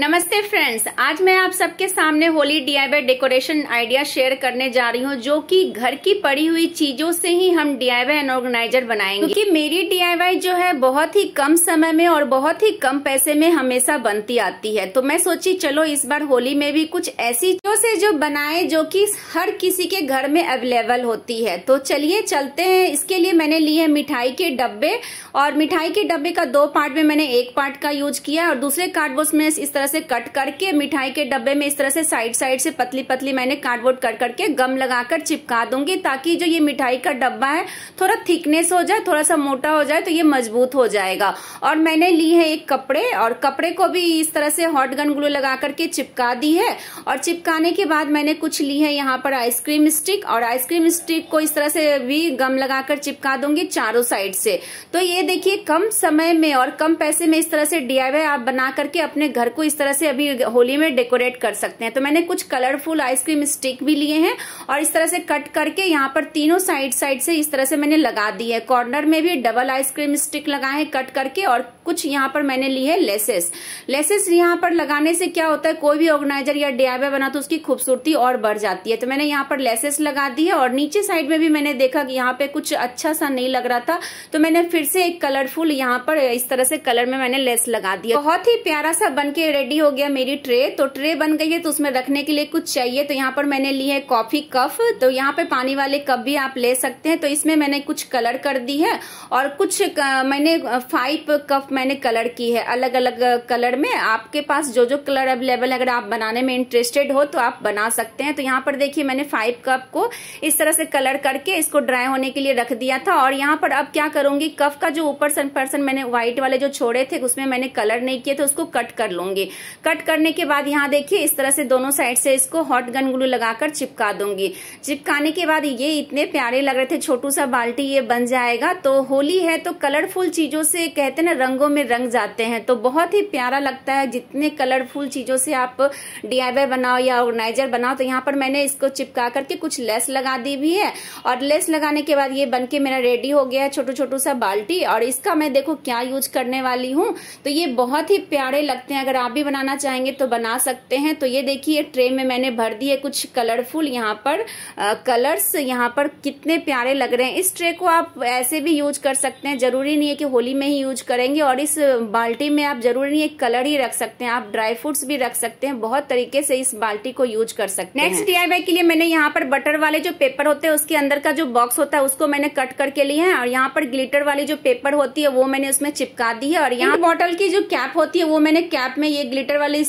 नमस्ते फ्रेंड्स आज मैं आप सबके सामने Holi DIY decoration idea share करने जा रही हूँ जो कि घर की पड़ी हुई चीजों से ही हम डीआईवाई एंड ऑर्गेनाइजर बनाएंगे क्योंकि मेरी डीआईवाई जो है बहुत ही कम समय में और बहुत ही कम पैसे में हमेशा बनती आती है तो मैं सोची चलो इस बार होली में भी कुछ ऐसी चीजों से जो बनाए जो की हर किसी के घर में अवेलेबल होती है तो चलिए चलते है इसके लिए मैंने लिए है मिठाई के डब्बे और मिठाई के डब्बे का दो पार्ट में मैंने एक पार्ट का यूज किया और दूसरे कार्डबोर्ड में इस तरह से कट करके मिठाई के डब्बे में इस तरह से साइड साइड से पतली पतली मैंने कार्डबोर्ड कट करके गम लगाकर चिपका दूंगी ताकि जो ये मिठाई का डब्बा है थोड़ा थिकनेस हो जाए थोड़ा सा मोटा हो जाए तो ये मजबूत हो जाएगा और मैंने ली है एक कपड़े और कपड़े को भी इस तरह से हॉट गन ग्लू लगा करके चिपका दी है और चिपकाने के बाद मैंने कुछ ली है यहाँ पर आइसक्रीम स्टिक और आइसक्रीम स्टिक को इस तरह से भी गम लगाकर चिपका दूंगी चारों साइड से तो ये देखिए कम समय में और कम पैसे में इस तरह से डीआईवाई आप बना करके अपने घर को इस तरह से अभी होली में डेकोरेट कर सकते हैं तो मैंने कुछ कलरफुल आइसक्रीम स्टिक भी लिए हैं और इस तरह से कट करके यहाँ पर तीनों साइड साइड से इस तरह से मैंने लगा दी है कॉर्नर में भी डबल आइसक्रीम स्टिक लगाए कट करके और कुछ यहाँ पर मैंने ली है लेसेस लेसेस यहाँ पर लगाने से क्या होता है कोई भी ऑर्गेनाइजर या डीआईवाई बना तो उसकी खूबसूरती और बढ़ जाती है तो मैंने यहाँ पर लेसेस लगा दी है और नीचे साइड में भी मैंने देखा कि यहाँ पे कुछ अच्छा सा नहीं लग रहा था तो मैंने फिर से एक कलरफुल यहाँ पर इस तरह से कलर में मैंने लेस लगा दिया बहुत ही प्यारा सा बन के रेडी हो गया मेरी ट्रे तो ट्रे बन गई है तो उसमें रखने के लिए कुछ चाहिए तो यहाँ पर मैंने ली है कॉफी कफ तो यहाँ पे पानी वाले कप भी आप ले सकते हैं तो इसमें मैंने कुछ कलर कर दी है और कुछ मैंने फाइव कप मैंने कलर की है अलग अलग कलर में आपके पास जो जो कलर अवेलेबल है अगर आप बनाने में इंटरेस्टेड हो तो आप बना सकते हैं तो यहाँ पर देखिए मैंने फाइव कप को इस तरह से कलर करके इसको ड्राई होने के लिए रख दिया था और यहाँ पर अब क्या करूंगी कफ का जो ऊपर पर्सन मैंने व्हाइट वाले जो छोड़े थे उसमें मैंने कलर नहीं किए था उसको कट कर लूंगी कट करने के बाद यहाँ देखिए इस तरह से दोनों साइड से इसको हॉट गन ग्लू लगाकर चिपका दूंगी चिपकाने के बाद ये इतने प्यारे लग रहे थे छोटू सा बाल्टी ये बन जाएगा तो होली है तो कलरफुल चीजों से कहते ना रंगों में रंग जाते हैं तो बहुत ही प्यारा लगता है जितने कलरफुल चीजों से आप डी बनाओ या ऑर्गेनाइजर बनाओ तो यहाँ पर मैंने इसको चिपका करके कुछ लेस लगा दी भी है और लेस लगाने के बाद ये बनके मेरा रेडी हो गया है छोटू छोटू सा बाल्टी और इसका मैं देखो क्या यूज करने वाली हूँ तो ये बहुत ही प्यारे लगते हैं अगर आप भी बनाना चाहेंगे तो बना सकते हैं तो ये देखिए ट्रे में मैंने भर दी है कुछ कलरफुल यहाँ पर आ, कलर्स यहाँ पर कितने प्यारे लग रहे हैं इस ट्रे को आप ऐसे भी यूज कर सकते हैं जरूरी नहीं है कि होली में ही यूज करेंगे और इस बाल्टी में आप जरूरी नहीं है कलर ही रख सकते हैं आप ड्राई फ्रूट्स भी रख सकते हैं बहुत तरीके से इस बाल्टी को यूज कर सकते हैं नेक्स्ट डी के लिए मैंने यहाँ पर बटर वाले जो पेपर होते हैं उसके अंदर का जो बॉक्स होता है उसको मैंने कट करके लिए है और यहाँ पर ग्लिटर वाली जो पेपर होती है वो मैंने उसमें चिपका दी है और यहाँ बॉटल की जो कैप होती है वो मैंने कैप में ये ग्लिटर वाले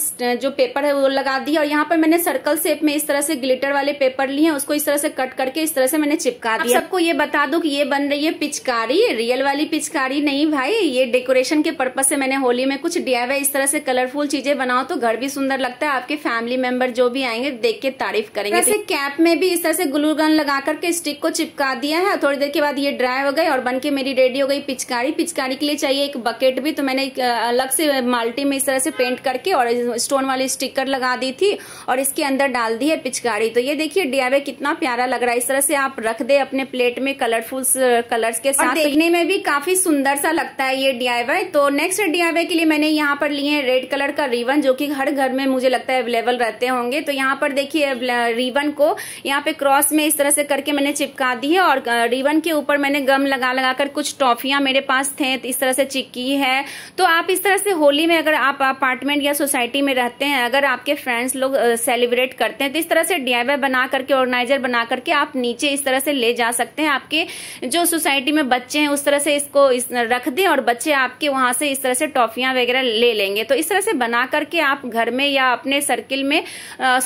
जो पेपर है वो लगा दिया और यहाँ पर मैंने सर्कल शेप में इस तरह से ग्लिटर वाले पेपर लिए हैं उसको इस तरह से कट करके इस तरह से मैंने चिपका दिया सबको ये बता दो कि ये बन रही है पिचकारी रियल वाली पिचकारी नहीं भाई ये डेकोरेशन के पर्पज से मैंने होली में कुछ डीआईवाई इस तरह से कलरफुल चीजें बनाओ तो घर भी सुंदर लगता है आपके फैमिली मेंबर जो भी आएंगे देख के तारीफ करेंगे ऐसे कैप में भी इस तरह से ग्लू गन लगा करके स्टिक को चिपका दिया है थोड़ी देर के बाद ये ड्राई हो गई और बन के मेरी रेडी हो गई पिचकारी पिचकारी के लिए चाहिए एक बकेट भी तो मैंने अलग से माल्टी में इस तरह से पेंट कर करके और स्टोन वाली स्टिकर लगा दी थी और इसके अंदर डाल दी है पिचकारी तो ये देखिए डीआईवाई कितना प्यारा लग रहा है इस तरह से आप रख दे अपने प्लेट में कलरफुल कलर्स uh, के साथ देखने में भी काफी सुंदर सा लगता है ये डीआईवाई तो नेक्स्ट डीआईवाई के लिए मैंने यहाँ पर लिए है रेड कलर का रिबन जो कि हर घर में मुझे लगता है अवेलेबल रहते होंगे तो यहाँ पर देखिए रिबन को यहाँ पे क्रॉस में इस तरह से करके मैंने चिपका दी है और uh, रिबन के ऊपर मैंने गम लगा लगा कर कुछ टॉफियां मेरे पास थे इस तरह से चिपकी है तो आप इस तरह से होली में अगर आप अपार्टमेंट कॉन्वेंट या सोसाइटी में रहते हैं अगर आपके फ्रेंड्स लोग सेलिब्रेट करते हैं तो इस तरह से डीआईवाई बना करके ऑर्गेनाइजर बना करके आप नीचे इस तरह से ले जा सकते हैं आपके जो सोसाइटी में बच्चे हैं उस तरह से इसको इस रख दें और बच्चे आपके वहां से इस तरह से टॉफियां वगैरह ले लेंगे तो इस तरह से बना करके आप घर में या अपने सर्किल में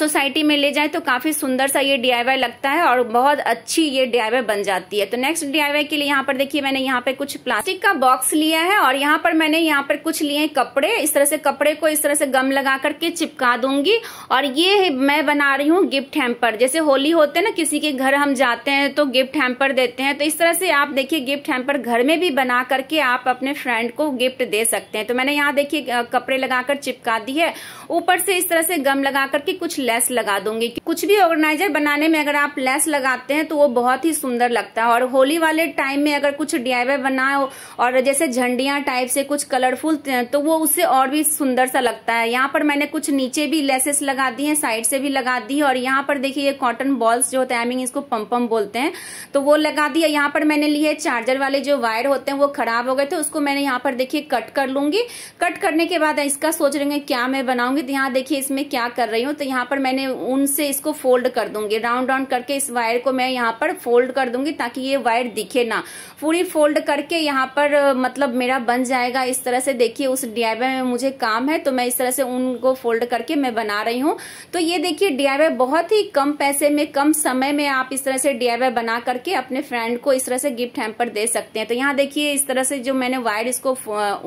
सोसाइटी में ले जाए तो काफी सुंदर सा ये डीआईवाई लगता है और बहुत अच्छी ये डीआईवाई बन जाती है तो नेक्स्ट डीआईवाई के लिए यहाँ पर देखिए मैंने यहाँ पे कुछ प्लास्टिक का बॉक्स लिया है और यहाँ पर मैंने यहाँ पर कुछ लिए कपड़े इस तरह से कपड़े को इस तरह से गम लगा करके चिपका दूंगी और ये मैं बना रही हूँ गिफ्ट हैम्पर जैसे होली होते हैं ना किसी के घर हम जाते हैं तो गिफ्ट हैम्पर देते हैं तो इस तरह से आप देखिए गिफ्ट हैम्पर घर में भी बना करके आप अपने फ्रेंड को गिफ्ट दे सकते हैं तो मैंने यहाँ देखिए कपड़े लगाकर चिपका दी है ऊपर से इस तरह से गम लगा करके कुछ लेस लगा दूंगी कुछ भी ऑर्गेनाइजर बनाने में अगर आप लेस लगाते हैं तो वो बहुत ही सुंदर लगता है और होली वाले टाइम में अगर कुछ डीआईवाई बनाओ और जैसे झंडिया टाइप से कुछ कलरफुल तो वो उससे और भी सुंदर सा लग लगता है यहाँ पर मैंने कुछ नीचे भी लेसेस लगा दी हैं साइड से भी लगा दी है और यहाँ पर देखिए ये कॉटन बॉल्स जो होते हैं आई मीन इसको पम्पम बोलते हैं तो वो लगा दिया यहाँ पर मैंने लिए चार्जर वाले जो वायर होते हैं वो खराब हो गए थे उसको मैंने यहाँ पर देखिए कट कर लूंगी कट करने के बाद इसका सोच रहे क्या मैं बनाऊंगी तो यहाँ देखिए इसमें क्या कर रही हूँ तो यहाँ पर मैंने ऊन से इसको फोल्ड कर दूंगी राउंड राउंड करके इस वायर को मैं यहाँ पर फोल्ड कर दूंगी ताकि ये वायर दिखे ना पूरी फोल्ड करके यहाँ पर मतलब मेरा बन जाएगा इस तरह से देखिए उस डी में मुझे काम है तो मैं इस तरह से उनको फोल्ड करके मैं बना रही हूँ तो ये देखिए डीआईवे बहुत ही कम पैसे में कम समय में आप इस तरह से डीआईवे बना करके अपने फ्रेंड को इस तरह से गिफ्ट हैम्पर दे सकते हैं तो यहाँ देखिए इस तरह से जो मैंने वायर इसको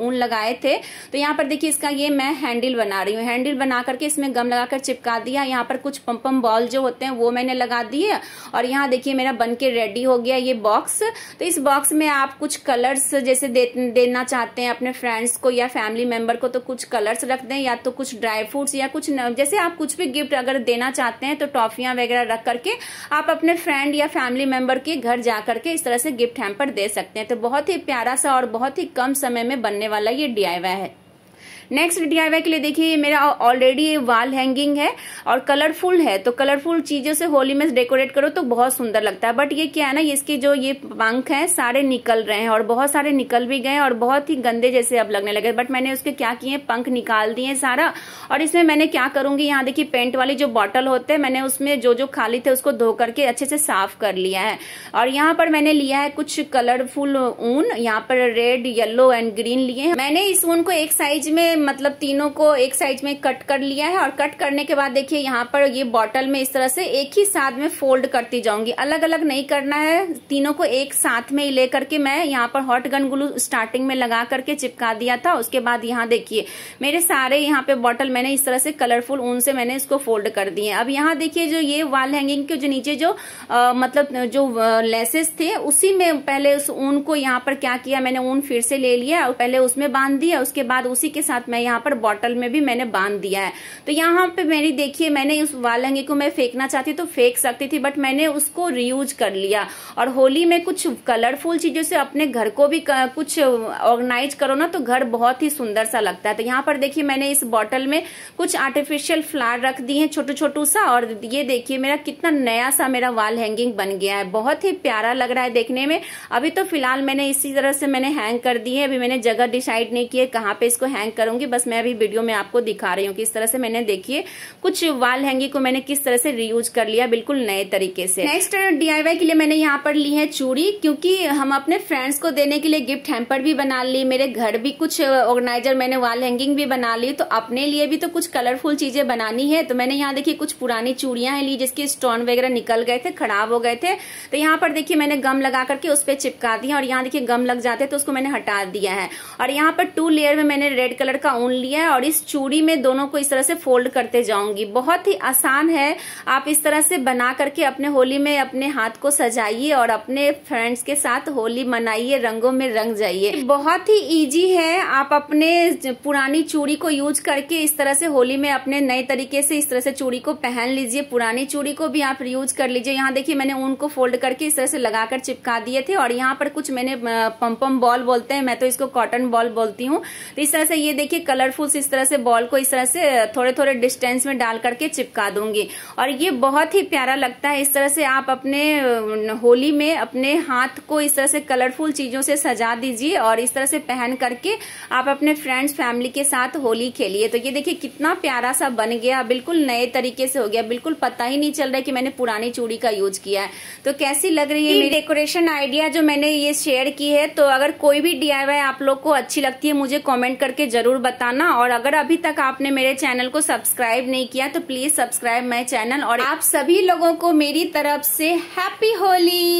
ऊन लगाए थे तो यहाँ पर देखिए इसका ये मैं हैंडल बना रही हूँ हैंडल बना करके इसमें गम लगा चिपका दिया यहाँ पर कुछ पंपम बॉल जो होते हैं वो मैंने लगा दिए और यहाँ देखिए मेरा बन के रेडी हो गया ये बॉक्स तो इस बॉक्स में आप कुछ कलर्स जैसे देना चाहते हैं अपने फ्रेंड्स को या फैमिली मेंबर को तो कुछ कलर्स रख दें या तो कुछ ड्राई फ्रूट्स या कुछ न, जैसे आप कुछ भी गिफ्ट अगर देना चाहते हैं तो टॉफियां वगैरह रख करके आप अपने फ्रेंड या फैमिली मेंबर के घर जा करके इस तरह से गिफ्ट हैम्पर दे सकते हैं तो बहुत ही प्यारा सा और बहुत ही कम समय में बनने वाला ये डी है नेक्स्ट डीआईवाई के लिए देखिए मेरा ऑलरेडी वॉल हैंगिंग है और कलरफुल है तो कलरफुल चीजों से होली में डेकोरेट करो तो बहुत सुंदर लगता है बट ये क्या है ना इसके जो ये पंख हैं सारे निकल रहे हैं और बहुत सारे निकल भी गए और बहुत ही गंदे जैसे अब लगने लगे बट मैंने उसके क्या किए पंख निकाल दिए सारा और इसमें मैंने क्या करूंगी यहाँ देखिए पेंट वाली जो बॉटल होते हैं मैंने उसमें जो जो खाली थे उसको धो करके अच्छे से साफ कर लिया है और यहाँ पर मैंने लिया है कुछ कलरफुल ऊन यहाँ पर रेड येलो एंड ग्रीन लिए मैंने इस ऊन को एक साइज में मतलब तीनों को एक साइज में कट कर लिया है और कट करने के बाद देखिए यहाँ पर ये बॉटल में इस तरह से एक ही साथ में फोल्ड करती जाऊंगी अलग अलग नहीं करना है तीनों को एक साथ में ही ले करके मैं यहाँ पर हॉट गन ग्लू स्टार्टिंग में लगा करके चिपका दिया था उसके बाद यहाँ देखिए मेरे सारे यहाँ पे बॉटल मैंने इस तरह से कलरफुल ऊन से मैंने इसको फोल्ड कर दिए अब यहाँ देखिए जो ये वाल हैंगिंग के जो नीचे जो आ, मतलब जो लेसेस थे उसी में पहले उस ऊन को यहाँ पर क्या किया मैंने ऊन फिर से ले लिया और पहले उसमें बांध दिया उसके बाद उसी के साथ मैं यहाँ पर बॉटल में भी मैंने बांध दिया है तो यहाँ पे मेरी देखिए मैंने उस वालंगी को मैं फेंकना चाहती तो फेंक सकती थी बट मैंने उसको रीयूज कर लिया और होली में कुछ कलरफुल चीजों से अपने घर को भी कुछ ऑर्गेनाइज करो ना तो घर बहुत ही सुंदर सा लगता है तो यहाँ पर देखिए मैंने इस बॉटल में कुछ आर्टिफिशियल फ्लावर रख दिए हैं छोटू छोटू सा और ये देखिए मेरा कितना नया सा मेरा वाल हैंगिंग बन गया है बहुत ही प्यारा लग रहा है देखने में अभी तो फिलहाल मैंने इसी तरह से मैंने हैंग कर दी है अभी मैंने जगह डिसाइड नहीं की है कहाँ पे इसको हैंग करूंगा बताऊंगी बस मैं अभी वीडियो में आपको दिखा रही हूँ कि इस तरह से मैंने देखिए कुछ वाल हैंगी को मैंने किस तरह से रीयूज कर लिया बिल्कुल नए तरीके से नेक्स्ट डीआईवाई uh, के लिए मैंने यहाँ पर ली है चूड़ी क्योंकि हम अपने फ्रेंड्स को देने के लिए गिफ्ट हेम्पर भी बना ली मेरे घर भी कुछ ऑर्गेनाइजर uh, मैंने वाल हैंगिंग भी बना ली तो अपने लिए भी तो कुछ कलरफुल चीजें बनानी है तो मैंने यहाँ देखिए कुछ पुरानी चूड़िया है ली जिसके स्टोन वगैरह निकल गए थे खराब हो गए थे तो यहाँ पर देखिये मैंने गम लगा करके उस पर चिपका दिया और यहाँ देखिये गम लग जाते तो उसको मैंने हटा दिया है और यहाँ पर टू लेयर में मैंने रेड कलर का ऊन लिया है और इस चूड़ी में दोनों को इस तरह से फोल्ड करते जाऊंगी बहुत ही आसान है आप इस तरह से बना करके अपने होली में अपने हाथ को सजाइए और अपने फ्रेंड्स के साथ होली मनाइए रंगों में रंग जाइए बहुत ही ईजी है आप अपने पुरानी चूड़ी को यूज करके इस तरह से होली में अपने नए तरीके से इस तरह से चूड़ी को पहन लीजिए पुरानी चूड़ी को भी आप यूज कर लीजिए यहाँ देखिए मैंने ऊन को फोल्ड करके इस तरह से लगाकर चिपका दिए थे और यहाँ पर कुछ मैंने पम्पम बॉल बोलते हैं मैं तो इसको कॉटन बॉल बोलती हूँ तो इस तरह से ये देखिए देखिए कलरफुल इस तरह से बॉल को इस तरह से थोड़े थोड़े डिस्टेंस में डाल करके चिपका दूंगी और ये बहुत ही प्यारा लगता है इस तरह से आप अपने होली में अपने हाथ को इस तरह से कलरफुल चीजों से सजा दीजिए और इस तरह से पहन करके आप अपने फ्रेंड्स फैमिली के साथ होली खेलिए तो ये देखिए कितना प्यारा सा बन गया बिल्कुल नए तरीके से हो गया बिल्कुल पता ही नहीं चल रहा है कि मैंने पुरानी चूड़ी का यूज किया है तो कैसी लग रही है डेकोरेशन आइडिया जो मैंने ये शेयर की है तो अगर कोई भी डीआईवाई आप लोग को अच्छी लगती है मुझे कॉमेंट करके जरूर बताना और अगर अभी तक आपने मेरे चैनल को सब्सक्राइब नहीं किया तो प्लीज सब्सक्राइब माई चैनल और आप सभी लोगों को मेरी तरफ से हैप्पी होली